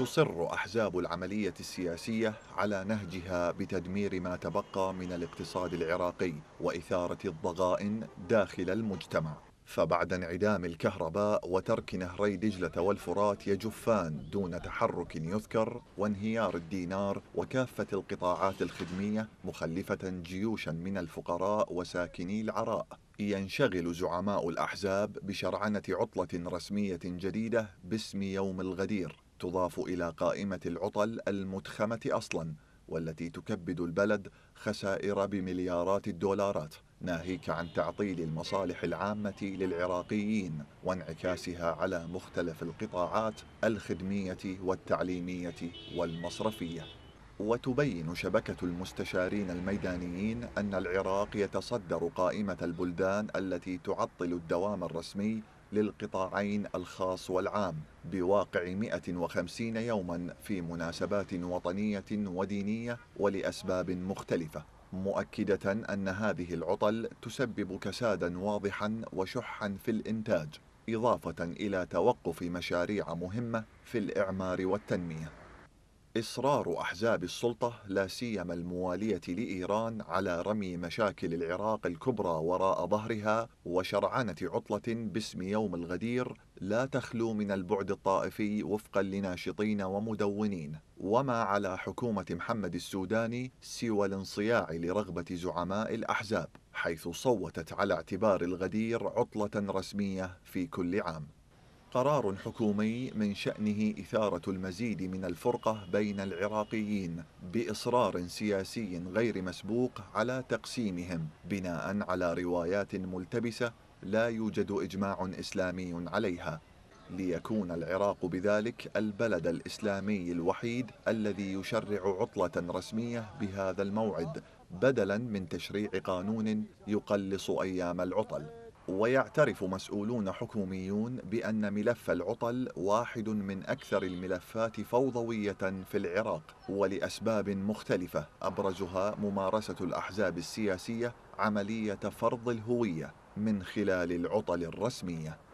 تصر أحزاب العملية السياسية على نهجها بتدمير ما تبقى من الاقتصاد العراقي وإثارة الضغائن داخل المجتمع فبعد انعدام الكهرباء وترك نهري دجلة والفرات يجفان دون تحرك يذكر وانهيار الدينار وكافة القطاعات الخدمية مخلفة جيوشا من الفقراء وساكني العراء ينشغل زعماء الأحزاب بشرعنة عطلة رسمية جديدة باسم يوم الغدير تضاف إلى قائمة العطل المتخمة أصلا والتي تكبد البلد خسائر بمليارات الدولارات ناهيك عن تعطيل المصالح العامة للعراقيين وانعكاسها على مختلف القطاعات الخدمية والتعليمية والمصرفية وتبين شبكة المستشارين الميدانيين أن العراق يتصدر قائمة البلدان التي تعطل الدوام الرسمي للقطاعين الخاص والعام بواقع 150 يوما في مناسبات وطنية ودينية ولأسباب مختلفة مؤكدة أن هذه العطل تسبب كسادا واضحا وشحا في الإنتاج إضافة إلى توقف مشاريع مهمة في الإعمار والتنمية إصرار أحزاب السلطة لا سيما الموالية لإيران على رمي مشاكل العراق الكبرى وراء ظهرها وشرعنة عطلة باسم يوم الغدير لا تخلو من البعد الطائفي وفقا لناشطين ومدونين وما على حكومة محمد السوداني سوى الانصياع لرغبة زعماء الأحزاب حيث صوتت على اعتبار الغدير عطلة رسمية في كل عام قرار حكومي من شأنه إثارة المزيد من الفرقة بين العراقيين بإصرار سياسي غير مسبوق على تقسيمهم بناء على روايات ملتبسة لا يوجد إجماع إسلامي عليها ليكون العراق بذلك البلد الإسلامي الوحيد الذي يشرع عطلة رسمية بهذا الموعد بدلا من تشريع قانون يقلص أيام العطل ويعترف مسؤولون حكوميون بأن ملف العطل واحد من أكثر الملفات فوضوية في العراق ولأسباب مختلفة أبرزها ممارسة الأحزاب السياسية عملية فرض الهوية من خلال العطل الرسميه